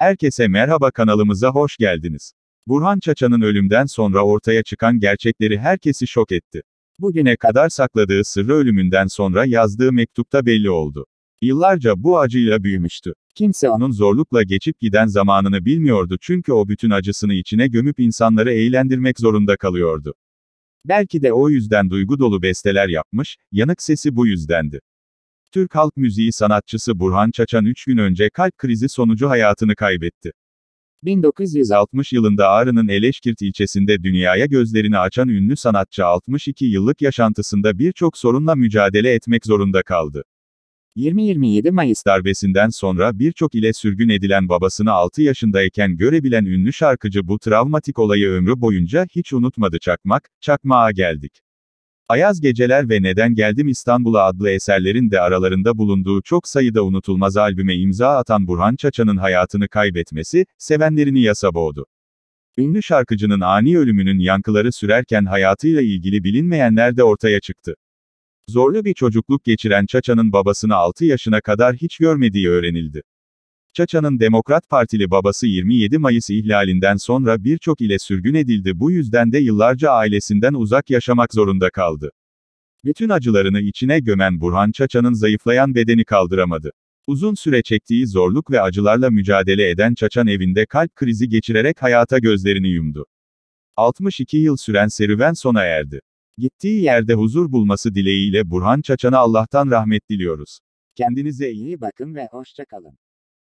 Herkese merhaba kanalımıza hoş geldiniz. Burhan Çaça'nın ölümden sonra ortaya çıkan gerçekleri herkesi şok etti. Bugüne kadar sakladığı sırrı ölümünden sonra yazdığı mektupta belli oldu. Yıllarca bu acıyla büyümüştü. Kimse onun zorlukla geçip giden zamanını bilmiyordu çünkü o bütün acısını içine gömüp insanları eğlendirmek zorunda kalıyordu. Belki de o yüzden duygu dolu besteler yapmış, yanık sesi bu yüzdendi. Türk halk müziği sanatçısı Burhan Çaçan 3 gün önce kalp krizi sonucu hayatını kaybetti. 1960 yılında Ağrı'nın Eleşkirt ilçesinde dünyaya gözlerini açan ünlü sanatçı 62 yıllık yaşantısında birçok sorunla mücadele etmek zorunda kaldı. 20-27 Mayıs darbesinden sonra birçok ile sürgün edilen babasını 6 yaşındayken görebilen ünlü şarkıcı bu travmatik olayı ömrü boyunca hiç unutmadı çakmak, çakmağa geldik. Ayaz Geceler ve Neden Geldim İstanbul'a adlı eserlerin de aralarında bulunduğu çok sayıda unutulmaz albüme imza atan Burhan Çaça'nın hayatını kaybetmesi, sevenlerini yasa boğdu. Ünlü şarkıcının ani ölümünün yankıları sürerken hayatıyla ilgili bilinmeyenler de ortaya çıktı. Zorlu bir çocukluk geçiren Çaça'nın babasını 6 yaşına kadar hiç görmediği öğrenildi. Çaça'nın Demokrat Partili babası 27 Mayıs ihlalinden sonra birçok ile sürgün edildi bu yüzden de yıllarca ailesinden uzak yaşamak zorunda kaldı. Bütün acılarını içine gömen Burhan Çaça'nın zayıflayan bedeni kaldıramadı. Uzun süre çektiği zorluk ve acılarla mücadele eden Çaçan evinde kalp krizi geçirerek hayata gözlerini yumdu. 62 yıl süren serüven sona erdi. Gittiği yerde huzur bulması dileğiyle Burhan Çaçan'a Allah'tan rahmet diliyoruz. Kendinize iyi bakın ve hoşça kalın.